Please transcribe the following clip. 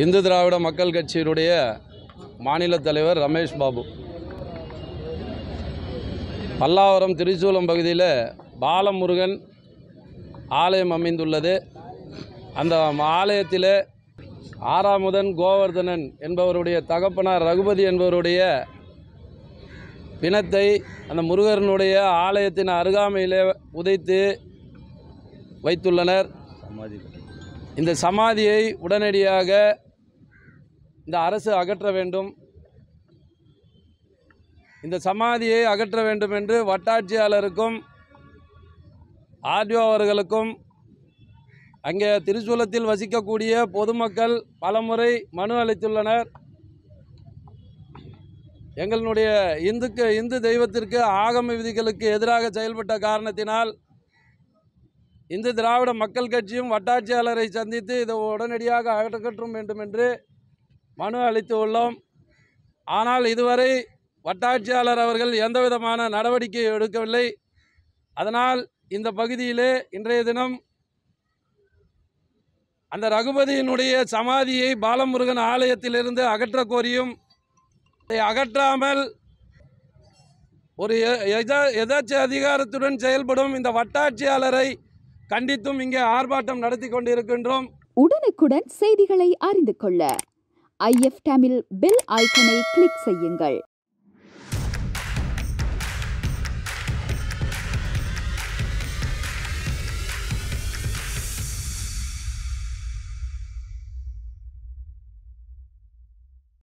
இந்து திராவிட மக்கள் கட்சியினுடைய மாநில தலைவர் ரமேஷ் பாபு பல்லாவரம் திருச்சூலம் பகுதியில் பாலமுருகன் ஆலயம் அமைந்துள்ளது அந்த ஆலயத்தில் ஆறாமுதன் கோவர்தனன் என்பவருடைய தகப்பனார் ரகுபதி என்பவருடைய பிணத்தை அந்த முருகனுடைய ஆலயத்தின் அருகாமையிலே உதைத்து வைத்துள்ளனர் சமாதி இந்த சமாதியை உடனடியாக இந்த அரசு அகற்ற வேண்டும் இந்த சமாதியை அகற்ற வேண்டும் என்று வட்டாட்சியாளருக்கும் ஆர்டிஓ அவர்களுக்கும் அங்கே திருச்சூலத்தில் வசிக்கக்கூடிய பொதுமக்கள் பலமுறை மனு அளித்துள்ளனர் எங்களுடைய இந்துக்கு இந்து தெய்வத்திற்கு ஆகம விதிகளுக்கு எதிராக செயல்பட்ட காரணத்தினால் இந்து திராவிட மக்கள் கட்சியும் வட்டாட்சியாளரை சந்தித்து இதை உடனடியாக அகற்றக்கற்றும் வேண்டும் என்று மனு அளித்து உள்ளோம் ஆனால் இதுவரை வட்டாட்சியாளர் அவர்கள் எந்தவிதமான நடவடிக்கை எடுக்கவில்லை அதனால் இந்த பகுதியிலே இன்றைய தினம் அந்த ரகுபதியினுடைய சமாதியை பாலமுருகன் ஆலயத்திலிருந்து அகற்ற கோரியும் அதை அகற்றாமல் ஒரு எதாச்ச அதிகாரத்துடன் செயல்படும் இந்த வட்டாட்சியாளரை கண்டித்தும் இங்கே ஆர்ப்பாட்டம் நடத்தி கொண்டிருக்கின்றோம் உடனுக்குடன் செய்திகளை அறிந்து கொள்ள ஐஎஃப் டேமில் பெல் ஐக்கனை கிளிக் செய்யுங்கள்